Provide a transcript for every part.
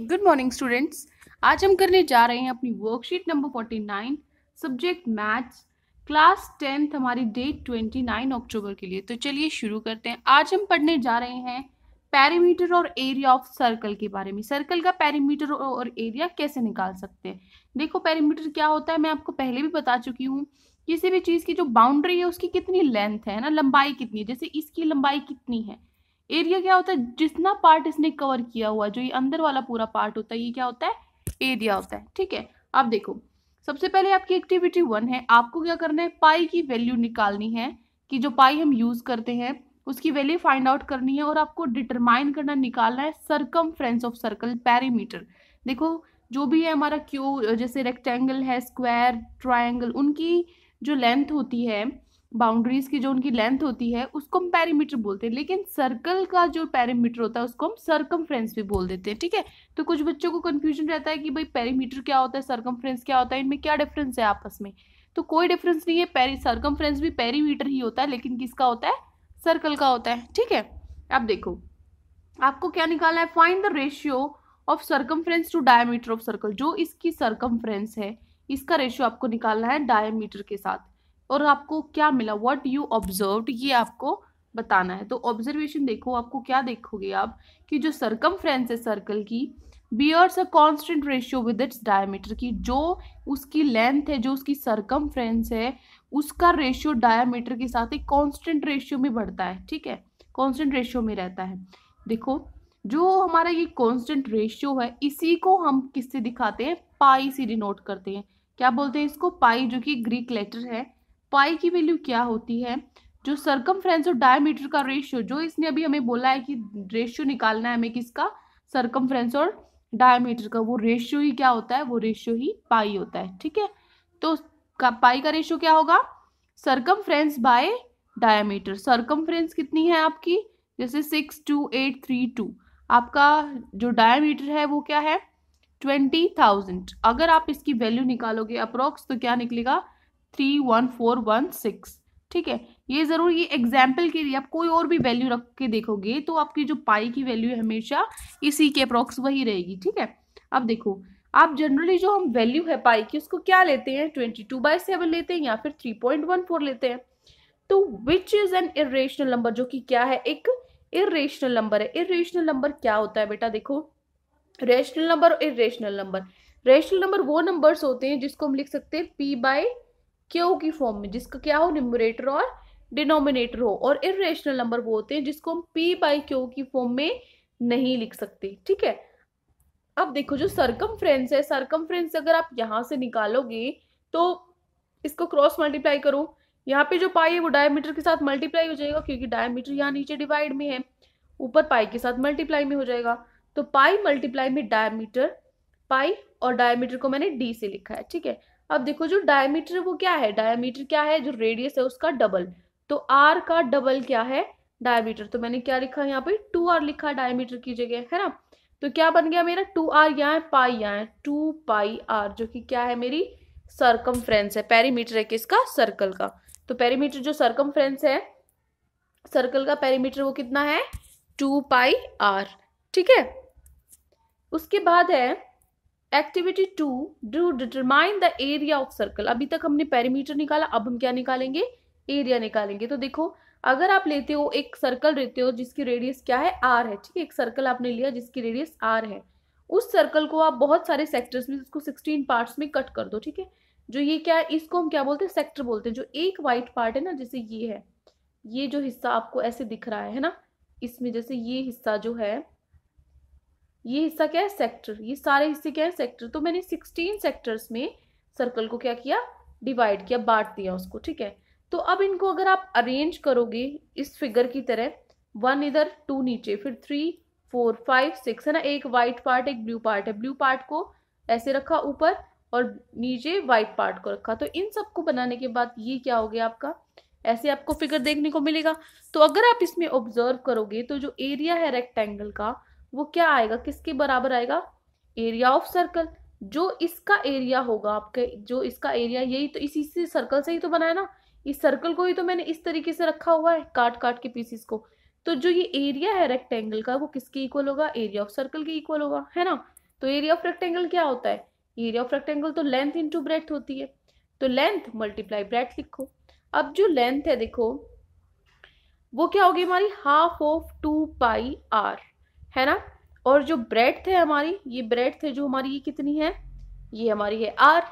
good morning students आज हम करने जा रहे हैं अपनी worksheet number forty nine subject maths class tenth हमारी डेट ट्वेंटी नाइन अक्टूबर के लिए तो चलिए शुरू करते हैं आज हम पढ़ने जा रहे हैं पैरीमीटर और एरिया ऑफ सर्कल के बारे में सर्कल का पैरीमीटर और एरिया कैसे निकाल सकते हैं देखो पैरीमीटर क्या होता है मैं आपको पहले भी बता चुकी हूँ किसी भी चीज़ की जो बाउंड्री है उसकी कितनी लेंथ है ना लंबाई कितनी है जैसे इसकी लंबाई कितनी है एरिया क्या होता है जितना पार्ट इसने कवर किया हुआ जो ये अंदर वाला पूरा पार्ट होता है ये क्या होता है एरिया होता है ठीक है अब देखो सबसे पहले आपकी एक्टिविटी वन है आपको क्या करना है पाई की वैल्यू निकालनी है कि जो पाई हम यूज़ करते हैं उसकी वैल्यू फाइंड आउट करनी है और आपको डिटरमाइन करना निकालना है सरकम ऑफ सर्कल पैरीमीटर देखो जो भी है हमारा क्यू जैसे रेक्टेंगल है स्क्वायर ट्राइंगल उनकी जो लेंथ होती है बाउंड्रीज की जो उनकी लेंथ होती है उसको हम पैरीमीटर बोलते हैं लेकिन सर्कल का जो पैरीमीटर होता है उसको हम सर्कम भी बोल देते हैं ठीक है तो कुछ बच्चों को कन्फ्यूजन रहता है कि भाई पैरीमीटर क्या होता है सर्कम क्या होता है इनमें क्या डिफरेंस है आपस में तो कोई डिफरेंस नहीं है पैरी सर्कम भी पैरीमीटर ही होता है लेकिन किसका होता है सर्कल का होता है ठीक है अब देखो आपको क्या निकालना है find the ratio of circum to diameter of circle जो इसकी सर्कम है इसका रेशियो आपको निकालना है डायमीटर के साथ और आपको क्या मिला वट यू ऑब्जर्व ये आपको बताना है तो ऑब्जर्वेशन देखो आपको क्या देखोगे आप कि जो सरकम है सर्कल की bears a constant ratio with its diameter की जो उसकी लेंथ है जो उसकी सरकम है उसका रेशियो डायमीटर के साथ एक कॉन्स्टेंट रेशियो में बढ़ता है ठीक है कॉन्स्टेंट रेशियो में रहता है देखो जो हमारा ये कॉन्स्टेंट रेशियो है इसी को हम किससे दिखाते हैं पाई से डिनोट करते हैं क्या बोलते हैं इसको पाई जो कि ग्रीक लेटर है पाई की वैल्यू क्या होती है जो सरकम फ्रेंस और डायमीटर का रेशियो जो इसने अभी हमें बोला है कि रेशियो निकालना है हमें किसका सरकम फ्रेंस और डायमीटर का वो रेशियो ही क्या होता है वो रेशियो ही पाई होता है ठीक है तो का पाई का रेशियो क्या होगा सरकम फ्रेंस बाय डायमीटर सरकम फ्रेंस कितनी है आपकी जैसे six two eight three two आपका जो डायमीटर है वो क्या है ट्वेंटी थाउजेंड अगर आप इसकी वैल्यू निकालोगे अप्रोक्स तो क्या निकलेगा three one four one six ठीक है ये ज़रूर ये एग्जाम्पल के लिए आप कोई और भी वैल्यू रख के देखोगे तो आपकी जो पाई की वैल्यू हमेशा इसी के अप्रॉक्स वही रहेगी ठीक है अब देखो आप जनरली जो हम वैल्यू है पाई की उसको क्या लेते हैं ट्वेंटी टू बाई सेवन लेते हैं या फिर थ्री पॉइंट वन फोर लेते हैं तो which is an irrational number जो कि क्या है एक इेशनल नंबर है इेशनल नंबर क्या होता है बेटा देखो रेशनल नंबर और इेशनल नंबर रेशनल नंबर वो नंबर्स होते हैं जिसको हम लिख सकते हैं पी बाई क्यू की फॉर्म में जिसका क्या हो न्यूमरेटर और डिनोमिनेटर हो और इेशनल नंबर वो होते हैं जिसको हम पी बाई क्यू की फॉर्म में नहीं लिख सकते ठीक है अब देखो जो सरकम है सरकम अगर आप यहाँ से निकालोगे तो इसको क्रॉस मल्टीप्लाई करो यहाँ पे जो पाई है वो डायमीटर के साथ मल्टीप्लाई हो जाएगा क्योंकि डायमीटर यहाँ नीचे डिवाइड में है ऊपर पाई के साथ मल्टीप्लाई में हो जाएगा तो पाई मल्टीप्लाई में डायमीटर पाई और डायमीटर को मैंने डी से लिखा है ठीक है अब देखो जो डायमीटर वो क्या है डायमीटर क्या है जो रेडियस है उसका डबल तो आर का डबल क्या है डायमीटर तो मैंने क्या लिखा यहाँ पे टू आर लिखा डायमीटर की जगह है ना तो क्या बन गया मेरा टू आर यहाँ है पाई यहाँ है टू पाई आर जो कि क्या है मेरी सरकम है पेरीमीटर है किसका सर्कल का तो पेरीमीटर जो सरकम है सर्कल का पेरीमीटर वो कितना है टू पाई आर ठीक है उसके बाद है activity to do determine the area of circle अभी तक हमने पेरीमीटर निकाला अब हम क्या निकालेंगे एरिया निकालेंगे तो देखो अगर आप लेते हो एक सर्कल लेते हो जिसकी रेडियस क्या है आर है ठीक है एक सर्कल आपने लिया जिसकी रेडियस आर है उस सर्कल को आप बहुत सारे सेक्टर्स में उसको सिक्सटीन पार्ट्स में कट कर दो ठीक है जो ये क्या है इसको हम क्या बोलते हैं सेक्टर बोलते हैं जो एक वाइट पार्ट है ना जैसे ये है ये जो हिस्सा आपको ऐसे दिख रहा है ना इसमें जैसे ये हिस्सा जो है ये हिस्सा क्या है सेक्टर ये सारे हिस्से क्या है सेक्टर तो मैंने सिक्सटीन सेक्टर्स में सर्कल को क्या किया डिवाइड किया बांट दिया उसको ठीक है तो अब इनको अगर आप अरेंज करोगे इस फिगर की तरह वन इधर टू नीचे फिर थ्री फोर फाइव सिक्स है ना एक वाइट पार्ट एक ब्लू पार्ट है ब्लू पार्ट को ऐसे रखा ऊपर और नीचे वाइट पार्ट को रखा तो इन सबको बनाने के बाद ये क्या हो गया आपका ऐसे आपको फिगर देखने को मिलेगा तो अगर आप इसमें ऑब्जर्व करोगे तो जो एरिया है रेक्टेंगल का वो क्या आएगा किसके बराबर आएगा एरिया ऑफ सर्कल जो इसका एरिया होगा आपके जो इसका एरिया यही तो इसी से सर्कल से ही तो बनाया ना इस सर्कल को ही तो मैंने इस तरीके से रखा हुआ है काट काट के पीसीस को तो जो ये एरिया है रेक्टेंगल का वो किसके इक्वल होगा एरिया ऑफ सर्कल के इक्वल होगा है ना तो एरिया ऑफ रेक्टेंगल क्या होता है एरिया ऑफ रेक्टेंगल तो लेंथ इंटू ब्रेथ होती है तो लेंथ मल्टीप्लाई ब्रेथ लिखो अब जो लेंथ है देखो वो क्या होगी हमारी half of two pi r है ना और जो ब्रेड थे हमारी ये ब्रेड थे जो हमारी ये कितनी है ये हमारी है आर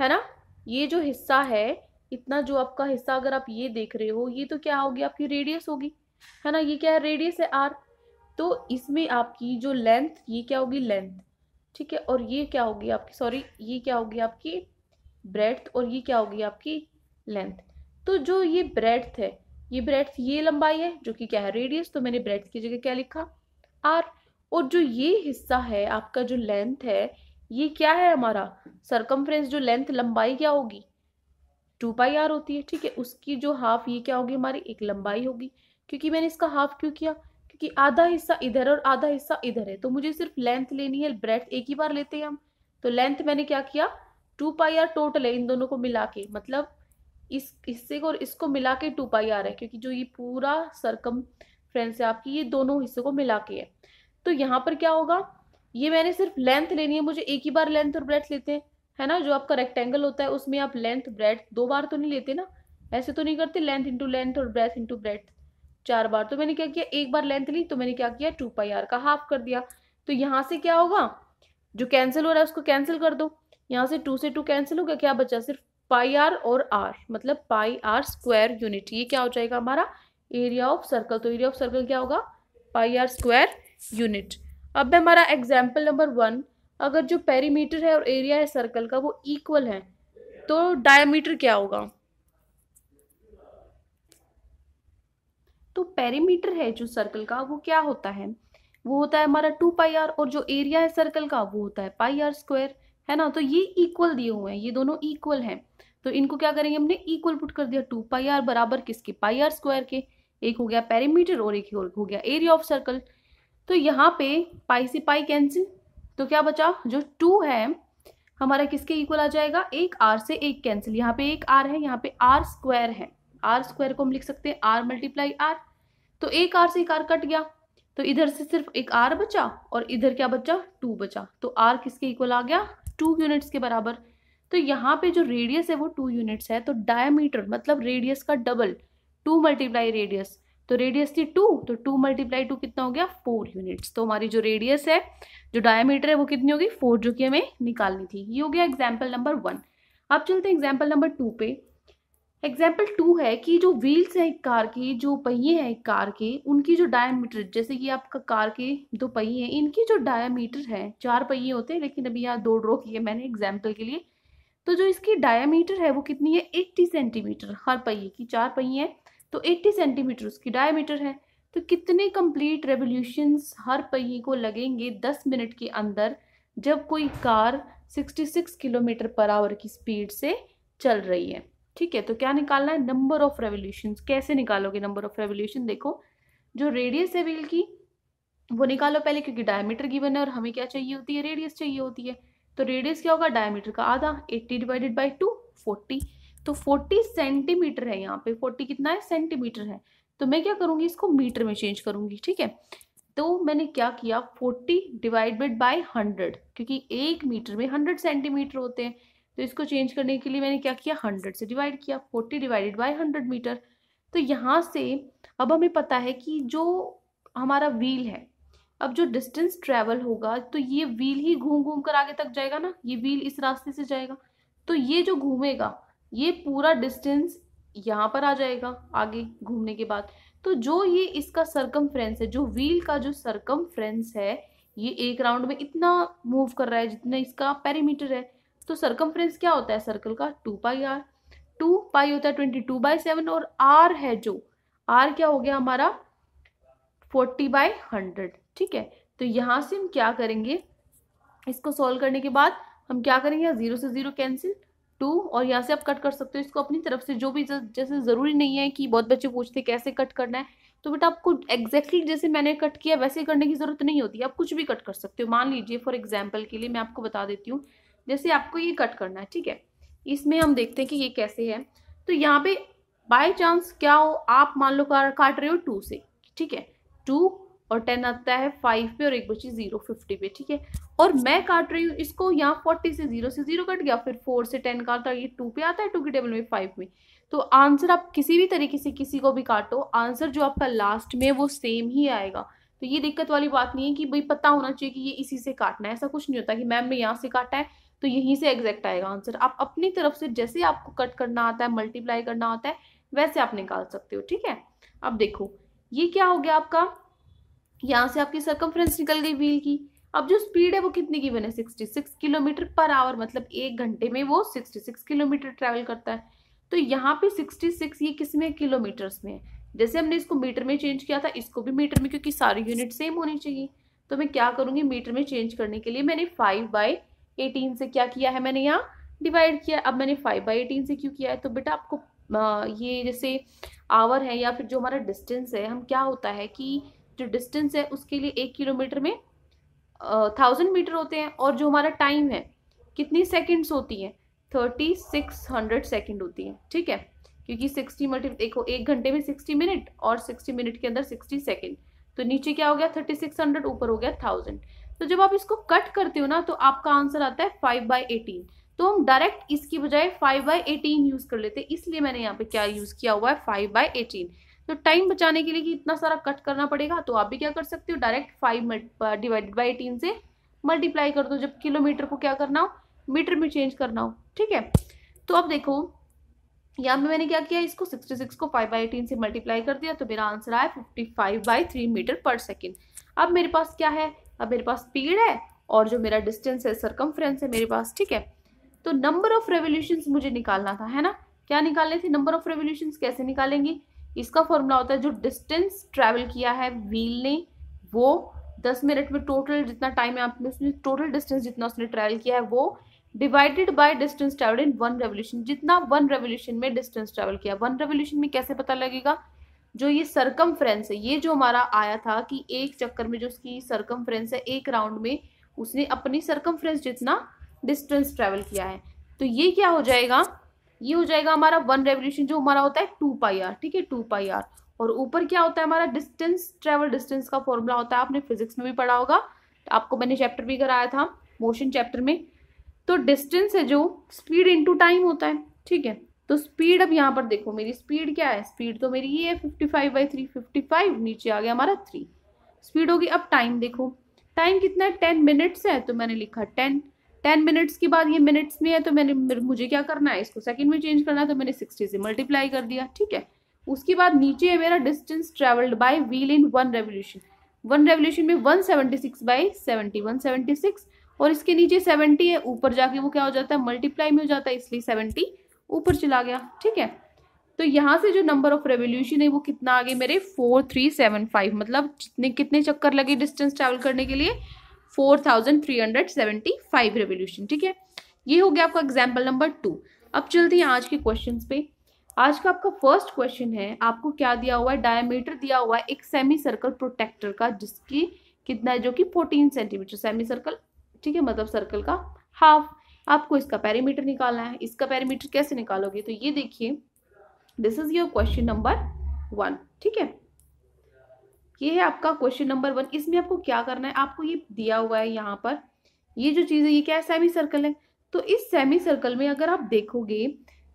है ना ये जो हिस्सा है इतना जो आपका हिस्सा अगर आप ये देख रहे हो ये तो क्या होगी आपकी रेडियस होगी है ना ये क्या है रेडियस है आर तो इसमें आपकी जो लेंथ ये क्या होगी लेंथ ठीक है और ये क्या होगी आपकी सॉरी ये क्या होगी आपकी ब्रेड और ये क्या होगी आपकी लेंथ तो जो ये ब्रेड है ये ब्रेड ये लंबाई है जो कि क्या है रेडियस तो मैंने ब्रेड की जगह क्या लिखा आर और जो ये हिस्सा है आपका जो लेंथ है ये क्या है हमारा सरकमफ्रेंस जो लेंथ लंबाई क्या होगी टू पाई आर होती है ठीक है उसकी जो हाफ ये क्या होगी हमारी एक लंबाई होगी क्योंकि मैंने इसका हाफ क्यों किया क्योंकि आधा हिस्सा इधर और आधा हिस्सा इधर है तो मुझे सिर्फ लेंथ लेनी है ब्रेथ एक ही बार लेते हैं हम तो लेंथ मैंने क्या किया टू पाई आर टोटल है इन दोनों को मिला के मतलब इस हिस्से को और इसको मिला के टू पाई आर है क्योंकि जो ये पूरा सरकम फ्रेंड्स आपकी ये दोनों हिस्सों को मिला के है तो यहाँ पर क्या होगा ये मैंने सिर्फ लेंथ लेनी है मुझे एक ही बार लेंथ और ब्रेथ लेते हैं है ना जो आपका रेक्टेंगल होता है उसमें आप लेंथ ब्रेथ दो बार तो नहीं लेते ना ऐसे तो नहीं करते लेंथ इंटू लेंथ और ब्रेथ इंटू ब्रेथ चार बार तो मैंने क्या किया एक बार लेंथ ली तो मैंने क्या किया टू पाई आर का हाफ कर दिया तो यहाँ से क्या होगा जो कैंसिल हो रहा है उसको कैंसिल कर दो यहाँ से टू से टू कैंसिल हो गया क्या बचा सिर्फ पाई आर और आर मतलब पाई आर स्क्वायर यूनिट ये क्या हो जाएगा हमारा एरिया ऑफ सर्कल तो एरिया ऑफ सर्कल क्या होगा पाई आर स्क्वायर यूनिट अब है हमारा एग्जाम्पल नंबर वन अगर जो पेरीमीटर है और एरिया है सर्कल का वो इक्वल है तो डायमीटर क्या होगा तो पेरीमीटर है जो सर्कल का वो क्या होता है वो होता है हमारा टू पाई आर और जो एरिया है सर्कल का वो होता है पाई आर स्क्वायर है ना तो ये इक्वल दिए हुए हैं ये दोनों इक्वल हैं तो इनको क्या करेंगे हमने इक्वल पुट कर दिया टू पाई आर बराबर किसके पाई आर स्क्वायर के एक हो गया पेरीमीटर और एक हो गया एरिया ऑफ सर्कल तो यहाँ पे पाई से पाई कैंसिल तो क्या बचा जो टू है हमारा किसके इक्वल आ जाएगा एक आर से एक कैंसिल यहाँ पे एक आर है यहाँ पे आर स्क्वायर है आर स्क्वायर को हम लिख सकते हैं आर मल्टीप्लाई आर तो एक आर से एक आर कट गया तो इधर से सिर्फ एक आर बचा और इधर क्या बचा टू बचा तो आर किसके इक्वल आ गया टू यूनिट्स के बराबर तो यहाँ पे जो रेडियस है वो टू यूनिट्स है तो डायमीटर मतलब रेडियस का डबल टू मल्टीप्लाई रेडियस तो रेडियस थी टू तो टू मल्टीप्लाई टू कितना हो गया फोर यूनिट्स तो हमारी जो रेडियस है जो डायमीटर है वो कितनी होगी फोर जो कि हमें निकालनी थी ये हो गया एग्जाम्पल नंबर वन अब चलते हैं एग्जाम्पल नंबर टू पे एग्जाम्पल टू है कि जो व्हील्स हैं एक कार की जो पहिए हैं एक कार के उनकी जो डायमीटर जैसे कि आपका कार के दो पहिए हैं इनकी जो डायमीटर है चार पहिए होते हैं लेकिन अभी यहाँ दो ड्रॉ किए मैंने एग्जाम्पल के लिए तो जो इसकी डायमीटर है वो कितनी है एट्टी सेंटीमीटर हर पहिए की चार पहिए हैं तो 80 सेंटीमीटर उसकी डायमीटर है तो कितने कंप्लीट रेवोल्यूशंस हर पहिए को लगेंगे 10 मिनट के अंदर जब कोई कार 66 किलोमीटर पर आवर की स्पीड से चल रही है ठीक है तो क्या निकालना है नंबर ऑफ रेवोल्यूशन कैसे निकालोगे नंबर ऑफ रेवोल्यूशन देखो जो रेडियस है व्हील की वो निकालो पहले क्योंकि डायमीटर गिवन है और हमें क्या चाहिए होती है रेडियस चाहिए होती है तो रेडियस क्या होगा डायमीटर का आधा 80 डिवाइडेड बाई टू फोर्टी तो 40 सेंटीमीटर है यहाँ पे 40 कितना है सेंटीमीटर है तो मैं क्या करूँगी इसको मीटर में चेंज करूँगी ठीक है तो मैंने क्या किया 40 डिवाइडेड बाय 100 क्योंकि एक मीटर में 100 सेंटीमीटर होते हैं तो इसको चेंज करने के लिए मैंने क्या किया 100 से डिवाइड किया 40 डिवाइडेड बाय 100 मीटर तो यहाँ से अब हमें पता है कि जो हमारा व्हील है अब जो डिस्टेंस ट्रेवल होगा तो ये व्हील ही घूम घूम कर आगे तक जाएगा ना ये व्हील इस रास्ते से जाएगा तो ये जो घूमेगा ये पूरा डिस्टेंस यहाँ पर आ जाएगा आगे घूमने के बाद तो जो ये इसका सरकम फ्रेंस है जो व्हील का जो सरकम फ्रेंस है ये एक राउंड में इतना मूव कर रहा है जितना इसका पेरीमीटर है तो सरकम क्या होता है सर्कल का two pi r two pi होता है ट्वेंटी टू बाई सेवन और आर है जो आर क्या हो गया हमारा फोर्टी बाई हंड्रेड ठीक है तो यहाँ से हम क्या करेंगे इसको सॉल्व करने के बाद हम क्या करेंगे ज़ीरो से ज़ीरो कैंसिल टू और यहाँ से आप कट कर सकते हो इसको अपनी तरफ से जो भी जैसे ज़रूरी नहीं है कि बहुत बच्चे पूछते कैसे कट करना है तो बेटा आपको एग्जैक्टली exactly जैसे मैंने कट किया वैसे करने की ज़रूरत नहीं होती आप कुछ भी कट कर सकते हो मान लीजिए फॉर एग्जाम्पल के लिए मैं आपको बता देती हूँ जैसे आपको ये कट करना है ठीक है इसमें हम देखते हैं कि ये कैसे है तो यहाँ पे बाय चांस क्या हो आप मान लो काट रहे हो टू से ठीक है टू और टेन आता है फाइव पे और एक बची जीरो फिफ्टी पे ठीक है और मैं काट रही हूँ इसको यहाँ फोर्टी से जीरो से जीरो कट गया फिर फोर से टेन काटा ये टू पे आता है टू के टेबल में फाइव में तो आंसर आप किसी भी तरीके से किसी को भी काटो आंसर जो आपका लास्ट में वो सेम ही आएगा तो ये दिक्कत वाली बात नहीं है कि भाई पता होना चाहिए कि ये इसी से काटना है ऐसा कुछ नहीं होता कि मैम ने यहाँ से काटा है तो यहीं से एग्जैक्ट आएगा आंसर आप अपनी तरफ से जैसे आपको कट करना आता है मल्टीप्लाई करना आता है वैसे आप निकाल सकते हो ठीक है अब देखो ये क्या हो गया आपका यहाँ से आपकी सर्कमफ्रेंस निकल गई व्हील की अब जो स्पीड है वो कितनी बने sixty six kilometre per hour मतलब एक घंटे में वो सिक्सटी सिक्स किलोमीटर ट्रैवल करता है तो यहाँ पे सिक्सटी सिक्स ये किस में किलोमीटर्स में है जैसे हमने इसको मीटर में चेंज किया था इसको भी मीटर में क्योंकि सारी यूनिट सेम होनी चाहिए तो मैं क्या करूँगी मीटर में चेंज करने के लिए मैंने फाइव बाई एटीन से क्या किया है मैंने यहाँ डिवाइड किया अब मैंने फाइव बाई एटीन से क्यों किया है तो बेटा आपको ये जैसे आवर है या फिर जो हमारा डिस्टेंस है हम क्या होता है कि जो डिस्टेंस है उसके लिए एक किलोमीटर में थाउजेंड मीटर होते हैं और जो हमारा टाइम है कितनी सेकेंड्स होती हैं थर्टी सिक्स हंड्रेड सेकेंड होती है ठीक है क्योंकि सिक्सटी मल्टी देखो एक घंटे में सिक्सटी मिनट और सिक्सटी मिनट के अंदर सिक्सटी सेकेंड तो नीचे क्या हो गया थर्टी सिक्स हंड्रेड ऊपर हो गया थाउजेंड तो जब आप इसको कट करते हो ना तो आपका आंसर आता है फाइव बाई एटीन तो हम डायरेक्ट इसकी बजाय फाइव बाई एटीन यूज कर लेते हैं इसलिए मैंने यहाँ पे क्या यूज किया हुआ है फाइव बाई एटीन तो टाइम बचाने के लिए कि इतना सारा कट करना पड़ेगा तो आप भी क्या कर सकते हो direct five divided by eighteen से मल्टीप्लाई कर दो जब किलोमीटर को क्या करना हो मीटर में चेंज करना हो ठीक है तो अब देखो यहाँ पे मैंने क्या किया इसको 66 को 5 बाई एटीन से मल्टीप्लाई कर दिया तो मेरा आंसर आया 55 five by three metre per second अब मेरे पास क्या है अब मेरे पास स्पीड है और जो मेरा डिस्टेंस है फ्रेंस है मेरे पास ठीक है तो नंबर ऑफ रेवोल्यूशन मुझे निकालना था है ना क्या निकालने थे नंबर ऑफ रेवोल्यूशन कैसे निकालेंगी इसका फॉर्मूला होता है जो डिस्टेंस ट्रैवल किया है व्हील ने वो दस मिनट में टोटल जितना टाइम है आपने उसने टोटल डिस्टेंस जितना उसने ट्रैवल किया है वो divided by distance travel in one revolution जितना वन रेवोल्यूशन में डिस्टेंस ट्रैवल किया वन रेवोल्यूशन में कैसे पता लगेगा जो ये सरकम है ये जो हमारा आया था कि एक चक्कर में जो उसकी सरकम है एक राउंड में उसने अपनी सरकम जितना डिस्टेंस ट्रैवल किया है तो ये क्या हो जाएगा ये हो जाएगा हमारा वन रेवल्यूशन जो हमारा होता है टू पाई आर ठीक है टू पाई आर और ऊपर क्या होता है हमारा डिस्टेंस ट्रेवल डिस्टेंस का फॉर्मूला होता है आपने फिजिक्स में भी पढ़ा होगा आपको मैंने चैप्टर भी कराया था मोशन चैप्टर में तो डिस्टेंस है जो स्पीड इंटू टाइम होता है ठीक है तो स्पीड अब यहाँ पर देखो मेरी स्पीड क्या है स्पीड तो मेरी ये है fifty five by three fifty five नीचे आ गया हमारा थ्री स्पीड होगी अब टाइम देखो टाइम कितना है टेन मिनट्स है तो मैंने लिखा टेन टेन मिनट्स के बाद ये मिनट्स में है तो मैंने मुझे क्या करना है इसको सेकंड में चेंज करना है तो मैंने सिक्सटी से मल्टीप्लाई कर दिया ठीक है उसके बाद नीचे है मेरा distance travelled by wheel in one revolution one revolution में one seventy six by seventy one seventy six और इसके नीचे सेवेंटी है ऊपर जाके वो क्या हो जाता है मल्टीप्लाई में हो जाता है इसलिए सेवेंटी ऊपर चला गया ठीक है तो यहाँ से जो नंबर ऑफ रेवोल्यूशन है वो कितना आ गए मेरे फोर थ्री सेवन फाइव मतलब जितने कितने चक्कर लगे डिस्टेंस ट्रैवल करने के लिए four thousand three hundred seventy five revolution ठीक है ये हो गया आपका एग्जाम्पल नंबर टू अब चलते हैं आज के क्वेश्चन पे आज का आपका फर्स्ट क्वेश्चन है आपको क्या दिया हुआ है डायमीटर दिया हुआ है एक सेमी सर्कल प्रोटेक्टर का जिसकी कितना है जो कि फोर्टीन सेंटीमीटर सेमी सर्कल ठीक है मतलब सर्कल का हाफ आपको इसका पैरीमीटर निकालना है इसका पैरीमीटर कैसे निकालोगे तो ये देखिए this is your question number one ठीक है ये है आपका क्वेश्चन नंबर वन इसमें आपको क्या करना है आपको ये दिया हुआ है यहाँ पर ये जो चीज़ है ये क्या है सेमी सर्कल है तो इस सेमी सर्कल में अगर आप देखोगे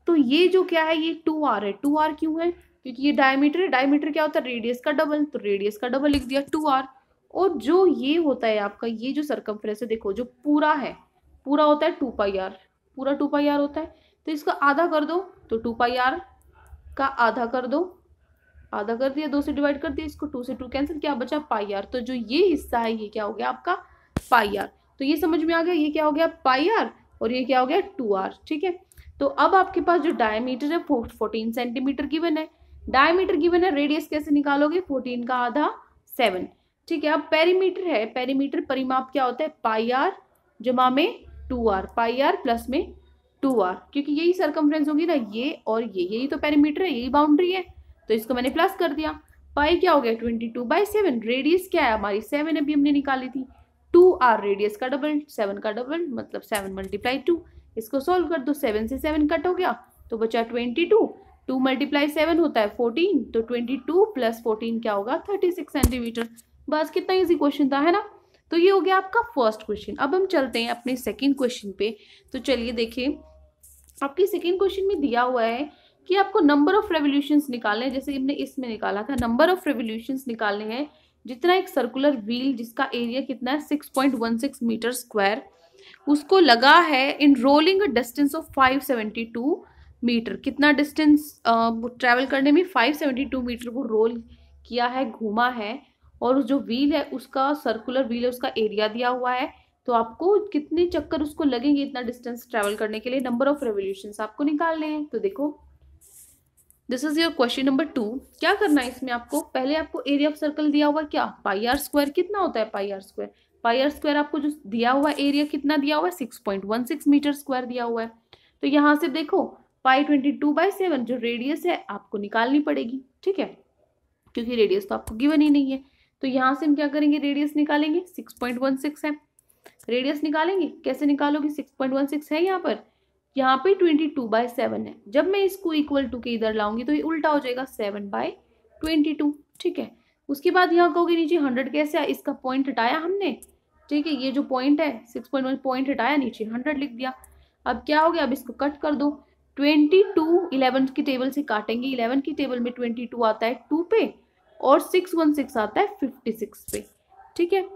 तो ये जो क्या है ये टू आर है टू आर क्यों है क्योंकि ये डायमीटर है डायमीटर क्या होता है रेडियस का डबल तो रेडियस का डबल लिख दिया टू आर और जो ये होता है आपका ये जो सर्कम्फ्रेंस है देखो जो पूरा है पूरा होता है टू पाई आर पूरा टू पाई आर होता है तो इसका आधा कर दो तो टू पाई आर का आधा कर दो आधा कर दिया दो से डिवाइड कर दिया इसको टू से टू कैंसिल किया बचा पाई आर तो जो ये हिस्सा है ये क्या हो गया आपका पाई आर तो ये समझ में आ गया ये क्या हो गया पाई आर और ये क्या हो गया टू आर ठीक है तो अब आपके पास जो डायमीटर है फोर्टीन सेंटीमीटर गिवन है डायमीटर गिवन है रेडियस कैसे निकालोगे फोर्टीन का आधा सेवन ठीक है अब पेरीमीटर है पेरीमीटर परिमाप क्या होता है पाई आर जमा में two r pi r plus में टू आर क्योंकि यही सरकमफ्रेंस होगी ना ये और ये यही तो पेरीमीटर है यही बाउंड्री है तो इसको मैंने प्लस कर दिया पाई क्या हो गया twenty two by seven radius क्या है हमारी सेवन अभी हमने निकाली थी टू आर रेडियस का डबल सेवन का डबल मतलब सेवन मल्टीप्लाई टू इसको सोल्व कर दो सेवन से सेवन कट हो गया तो बचा twenty two two multiply seven होता है फोर्टीन तो ट्वेंटी टू प्लस फोर्टीन क्या होगा थर्टी सिक्स सेंटीमीटर बस कितना ईजी क्वेश्चन था है ना तो ये हो गया आपका फर्स्ट क्वेश्चन अब हम चलते हैं अपने सेकेंड क्वेश्चन पे तो चलिए देखिए आपके सेकेंड क्वेश्चन में दिया हुआ है कि आपको नंबर ऑफ रेवोल्यूशन निकालने हैं जैसे हमने इसमें निकाला था नंबर ऑफ रेवोल्यूशन निकालने हैं जितना एक सर्कुलर व्हील जिसका एरिया कितना है six point one six metre square उसको लगा है in rolling distance of five seventy two metre कितना डिस्टेंस ट्रैवल करने में फाइव सेवेंटी टू मीटर को रोल किया है घूमा है और जो व्हील है उसका सर्कुलर व्हील है उसका एरिया दिया हुआ है तो आपको कितने चक्कर उसको लगेंगे इतना डिस्टेंस ट्रैवल करने के लिए नंबर ऑफ रेवोल्यूशन आपको निकालने हैं तो देखो this is your question number two क्या करना है इसमें आपको पहले आपको एरिया ऑफ सर्कल दिया हुआ क्या पाई आर स्क्वायर कितना होता है pi R square pi R square आपको जो दिया हुआ एरिया कितना दिया हुआ है six point one six metre square दिया हुआ है तो यहाँ से देखो pi twenty two by seven जो रेडियस है आपको निकालनी पड़ेगी ठीक है क्योंकि रेडियस तो आपको गिवन ही नहीं है तो यहाँ से हम क्या करेंगे रेडियस निकालेंगे सिक्स पॉइंट वन सिक्स है रेडियस निकालेंगे कैसे निकालोगे सिक्स पॉइंट वन सिक्स है यहाँ पर यहाँ पे ट्वेंटी टू बाय सेवन है जब मैं इसको इक्वल टू के इधर लाऊंगी तो ये उल्टा हो जाएगा सेवन बाय ट्वेंटी टू ठीक है उसके बाद यहाँ कहोगे नीचे हंड्रेड कैसे आया इसका पॉइंट हटाया हमने ठीक है ये जो पॉइंट है सिक्स पॉइंट वन पॉइंट हटाया नीचे हंड्रेड लिख दिया अब क्या हो गया अब इसको कट कर दो ट्वेंटी टू इलेवन की टेबल से काटेंगे इलेवन की टेबल में ट्वेंटी टू आता है टू पे और सिक्स वन सिक्स आता है फिफ्टी सिक्स पे ठीक है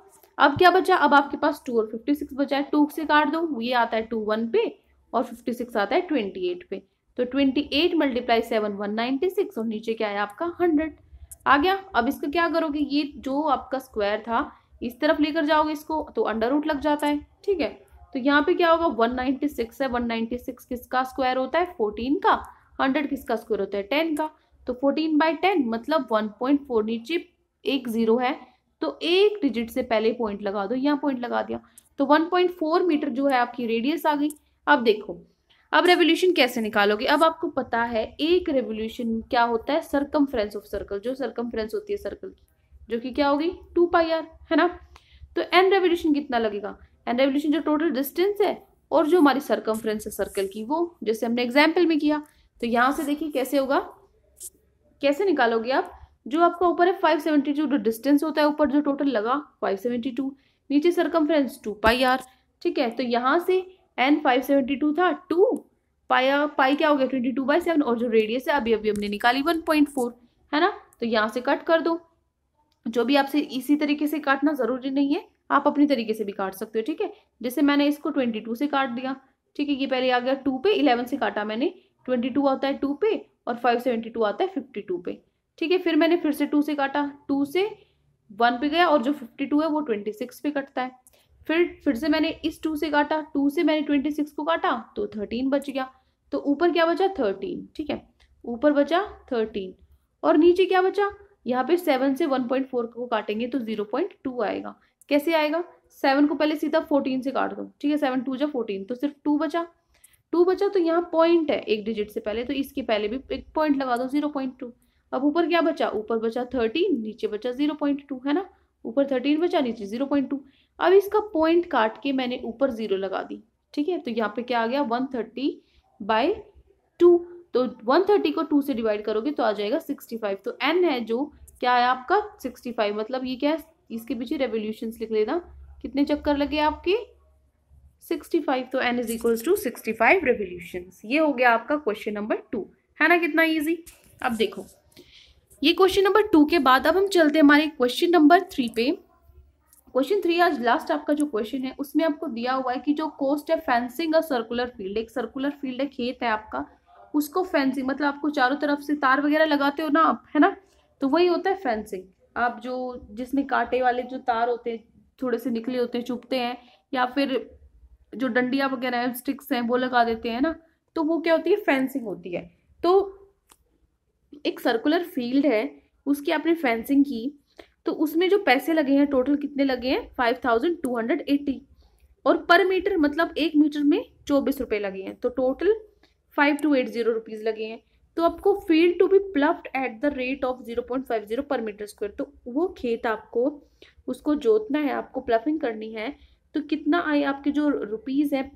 अब क्या बचा अब आपके पास टू और फिफ्टी सिक्स बचा है टू से काट दो ये आता है टू वन पे और फिफ्टी सिक्स आता है ट्वेंटी एट पे तो twenty eight multiply seven one six और नीचे क्या है आपका हंड्रेड आ गया अब इसका क्या करोगे ये जो आपका स्क्वायर था इस तरफ लेकर जाओगे इसको तो अंडर रूट लग जाता है ठीक है तो यहाँ पे क्या होगा वन सिक्स है वन सिक्स किसका स्क्वायर होता है फोर्टीन का हंड्रेड किसका स्क्वायर होता है टेन का तो फोर्टीन बाई टेन मतलब वन पॉइंट फोर नीचे एक जीरो है तो एक डिजिट से पहले पॉइंट लगा दो यहाँ पॉइंट लगा दिया तो वन पॉइंट फोर मीटर जो है आपकी रेडियस आ गई अब देखो अब रेवोल्यूशन कैसे निकालोगे अब आपको पता है एक रेवोल्यूशन क्या होता है सरकम ऑफ सर्कल जो सरकम होती है सर्कल की जो कि क्या होगी टू पाई आर है ना तो एन रेवोल्यूशन कितना लगेगा एन रेवोल्यूशन जो टोटल डिस्टेंस है और जो हमारी सरकम है सर्कल की वो जैसे हमने एग्जाम्पल में किया तो यहाँ से देखिए कैसे होगा कैसे निकालोगे आप जो आपका ऊपर है फाइव सेवेंटी टू जो डिस्टेंस होता है ऊपर जो टोटल लगा फाइव सेवेंटी टू नीचे circumference two pi R ठीक है तो यहाँ से एन फाइव सेवेंटी टू था टू पाई पाई क्या हो गया ट्वेंटी टू बाई सेवन और जो रेडियस है अभी अभी हमने निकाली वन पॉइंट फोर है ना तो यहाँ से कट कर दो जो भी आपसे इसी तरीके से काटना ज़रूरी नहीं है आप अपने तरीके से भी काट सकते हो ठीक है जैसे मैंने इसको ट्वेंटी टू से काट दिया ठीक है ये पहले आ गया टू पे इलेवन से काटा मैंने ट्वेंटी टू आता है टू पे और फाइव सेवेंटी टू आता है फिफ्टी टू पे ठीक है फिर मैंने फिर से टू से काटा टू से वन पे गया और जो फिफ्टी टू है वो ट्वेंटी सिक्स पे कटता है फिर फिर से मैंने इस टू से काटा टू से मैंने ट्वेंटी सिक्स को काटा तो थर्टीन बच गया तो ऊपर क्या बचा थर्टीन ठीक है ऊपर बचा थर्टीन और नीचे क्या बचा यहाँ पे सेवन से वन पॉइंट फोर को काटेंगे तो जीरो पॉइंट टू आएगा कैसे आएगा सेवन को पहले सीधा फोर्टीन से काट दो ठीक है सेवन टू जा फोर्टीन तो सिर्फ टू बचा टू बचा तो यहाँ पॉइंट है एक डिजिट से पहले तो इसके पहले भी एक पॉइंट लगा दो जीरो पॉइंट टू अब ऊपर क्या बचा ऊपर बचा थर्टीन नीचे बचा जीरो पॉइंट टू है ना ऊपर थर्टीन बचा नीचे जीरो पॉइंट टू अब इसका पॉइंट काट के मैंने ऊपर ज़ीरो लगा दी ठीक है तो यहाँ पे क्या आ गया वन थर्टी बाई टू तो वन थर्टी को टू से डिवाइड करोगे तो आ जाएगा सिक्सटी फाइव तो एन है जो क्या है आपका सिक्सटी फाइव मतलब ये क्या है इसके पीछे रेवोल्यूशन लिख लेना कितने चक्कर लगे आपके सिक्सटी फाइव तो N is equals to sixty five revolution ये हो गया आपका क्वेश्चन नंबर टू है ना कितना ईजी अब देखो ये क्वेश्चन नंबर टू के बाद अब हम चलते हैं हमारे क्वेश्चन नंबर थ्री पे क्वेश्चन थ्री आज लास्ट आपका जो क्वेश्चन है उसमें आपको दिया हुआ है कि जो कोस्ट है फेंसिंग अ सर्कुलर फील्ड एक सर्कुलर फील्ड है खेत है आपका उसको फेंसिंग मतलब आपको चारों तरफ से तार वगैरह लगाते हो ना आप है ना तो वही होता है फेंसिंग आप जो जिसमें कांटे वाले जो तार होते हैं थोड़े से निकले होते हैं चुपते हैं या फिर जो डंडिया वगैरह है स्टिक्स हैं वो लगा देते हैं ना तो वो क्या होती है फेंसिंग होती है तो एक सर्कुलर फील्ड है उसकी आपने फेंसिंग की तो उसमें जो पैसे लगे हैं टोटल कितने लगे हैं five thousand two hundred eighty और पर मीटर मतलब एक मीटर में चौबीस रुपये लगे हैं तो total five two eight zero rupees लगे हैं तो आपको field to be ploughed at the rate of zero point five zero per meter square तो वो खेत आपको उसको जोतना है आपको प्लफिंग करनी है तो कितना आए आपके जो रुपीज़ हैं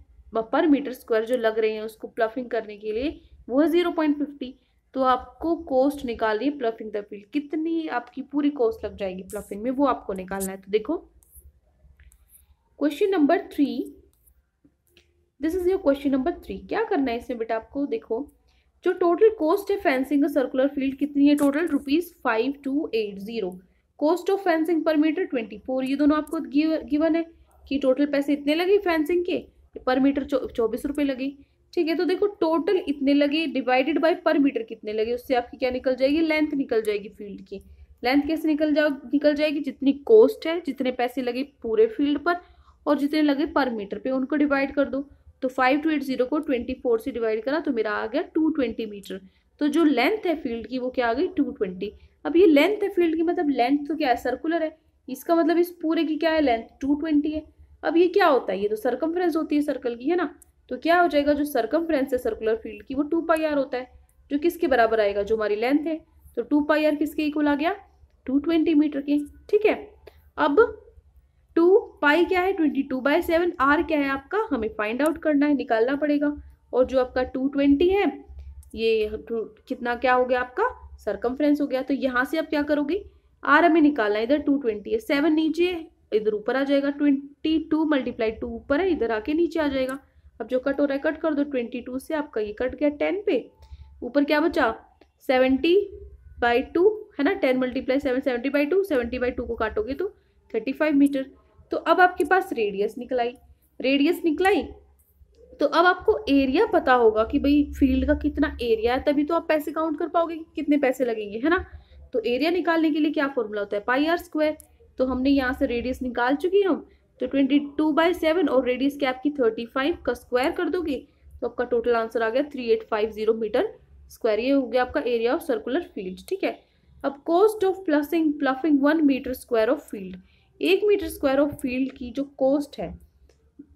पर मीटर स्क्वायर जो लग रहे हैं उसको प्लफिंग करने के लिए वो है ज़ीरो पॉइंट फिफ्टी तो आपको कॉस्ट निकालनी है प्लफिंग द फील्ड कितनी आपकी पूरी कॉस्ट लग जाएगी प्लफिंग में वो आपको निकालना है तो देखो question number three this is your question number three क्या करना है इसमें बेटा आपको देखो जो टोटल कॉस्ट है फेंसिंग सर्कुलर फील्ड कितनी है total rupees five two eight zero cost of fencing per meter twenty four ये दोनों आपको गिवन है कि टोटल पैसे इतने लगे फेंसिंग के पर मीटर चौबीस रुपये लगे ठीक है तो देखो टोटल इतने लगे डिवाइडेड बाय पर मीटर कितने लगे उससे आपकी क्या निकल जाएगी लेंथ निकल जाएगी फील्ड की लेंथ कैसे निकल जाओ निकल जाएगी जितनी कॉस्ट है जितने पैसे लगे पूरे फील्ड पर और जितने लगे पर मीटर पे उनको डिवाइड कर दो तो फाइव टू एट जीरो को ट्वेंटी फोर से डिवाइड करा तो मेरा आ गया टू ट्वेंटी मीटर तो जो लेंथ है फील्ड की वो क्या आ गई टू ट्वेंटी अब ये लेंथ है फील्ड की मतलब लेंथ तो क्या है सर्कुलर है इसका मतलब इस पूरे की क्या है लेंथ टू ट्वेंटी है अब ये क्या होता है ये तो सर्कम्फ्रेंस होती है सर्कल की है ना तो क्या हो जाएगा जो सरकमफ्रेंस है सर्कुलर फील्ड की वो टू पाई आर होता है जो किसके बराबर आएगा जो हमारी लेंथ है तो टू पाई आर किसके इक्वल आ गया टू ट्वेंटी मीटर के ठीक है अब टू पाई क्या है twenty two by seven R क्या है आपका हमें फाइंड आउट करना है निकालना पड़ेगा और जो आपका टू ट्वेंटी है ये तो कितना क्या हो गया आपका सरकम हो गया तो यहाँ से आप क्या करोगे आर हमें निकालना है इधर टू ट्वेंटी है सेवन नीचे इधर ऊपर आ जाएगा ट्वेंटी टू मल्टीप्लाई टू ऊपर है इधर आके नीचे आ जाएगा अब जो कट हो रहा है कट कर दो ट्वेंटी टू से आपका ये कट गया टेन पे ऊपर क्या बचा सेवेंटी बाई टू है ना ten multiply seven seventy by two seventy by two को काटोगे तो थर्टी फाइव मीटर तो अब आपके पास रेडियस निकलाई रेडियस निकलाई तो अब आपको एरिया पता होगा कि भाई फील्ड का कितना एरिया है तभी तो आप पैसे काउंट कर पाओगे कि कितने पैसे लगेंगे है ना तो एरिया निकालने के लिए क्या फॉर्मूला होता है पाई आर स्क्वायर तो हमने यहाँ से रेडियस निकाल चुकी हूँ तो ट्वेंटी टू बाई सेवन और रेडियस क्या आपकी थर्टी फाइव का स्क्वायर कर दोगे तो आपका टोटल आंसर आ गया three eight five zero meter square ये हो गया आपका एरिया ऑफ सर्कुलर फील्ड ठीक है अब cost of ploughing ploughing one meter square of field एक मीटर स्क्वायर ऑफ फील्ड की जो कॉस्ट है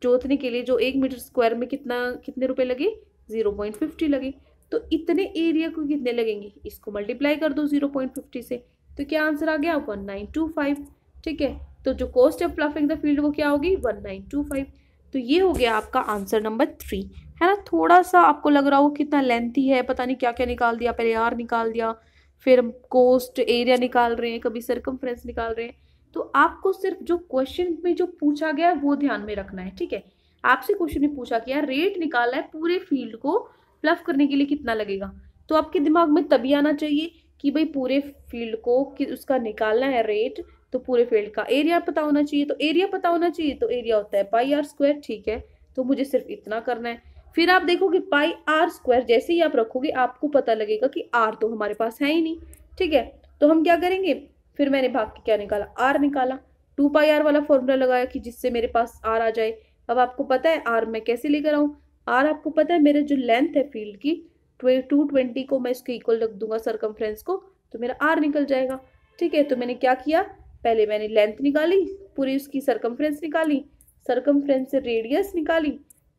जोतने के लिए जो एक मीटर स्क्वायर में कितना कितने रुपए लगे ज़ीरो पॉइंट फिफ्टी लगे तो इतने एरिया को कितने लगेंगे इसको मल्टीप्लाई कर दो ज़ीरो पॉइंट फिफ्टी से तो क्या आंसर आ गया वन नाइन टू फाइव ठीक है तो जो cost of ploughing the field वो क्या होगी वन नाइन टू फाइव तो ये हो गया आपका आंसर नंबर थ्री है ना थोड़ा सा आपको लग रहा हो कितना लेंथी है पता नहीं क्या क्या निकाल दिया पहले आर निकाल दिया फिर हम कोस्ट एरिया निकाल रहे हैं कभी सरकमफ्रेंस निकाल रहे हैं तो आपको सिर्फ जो क्वेश्चन में जो पूछा गया है वो ध्यान में रखना है ठीक है आपसे क्वेश्चन में पूछा गया रेट निकाला है पूरे फील्ड को प्लफ करने के लिए कितना लगेगा तो आपके दिमाग में तभी आना चाहिए कि भाई पूरे फील्ड को कि उसका निकालना है रेट तो पूरे फील्ड का एरिया पता होना चाहिए तो एरिया पता होना चाहिए तो एरिया होता है पाई आर स्क्वायर ठीक है तो मुझे सिर्फ इतना करना है फिर आप देखोगे पाई आर स्क्वायर जैसे ही आप रखोगे आपको पता लगेगा कि आर तो हमारे पास है ही नहीं ठीक है तो हम क्या करेंगे फिर मैंने भाग के क्या निकाला आर निकाला टू पाई आर वाला फॉर्मूला लगाया कि जिससे मेरे पास आर आ जाए अब आपको पता है आर मैं कैसे लेकर आऊँ आर आपको पता है मेरा जो लेंथ है फील्ड की टू ट्वेंटी को मैं इसको इक्वल रख दूंगा सरकम को तो मेरा आर निकल जाएगा ठीक है तो मैंने क्या किया पहले मैंने लेंथ निकाली पूरी उसकी सरकमफ्रेंस निकाली सरकमफ्रेंस से रेडियस निकाली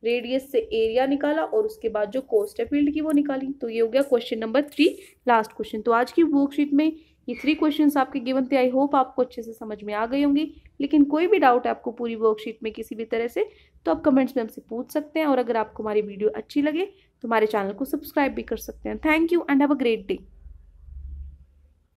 रेडियस से एरिया निकाला और उसके बाद जो कोस्ट है फील्ड की वो निकाली तो ये हो गया question number three last question तो आज की वर्कशीट में ये थ्री क्वेश्चन आपके गिवन थे आई होप आपको अच्छे से समझ में आ गए होंगे लेकिन कोई भी डाउट है आपको पूरी वर्कशीट में किसी भी तरह से तो आप कमेंट्स में हमसे पूछ सकते हैं और अगर आपको हमारी वीडियो अच्छी लगे तो हमारे चैनल को सब्सक्राइब भी कर सकते हैं thank you and have a great day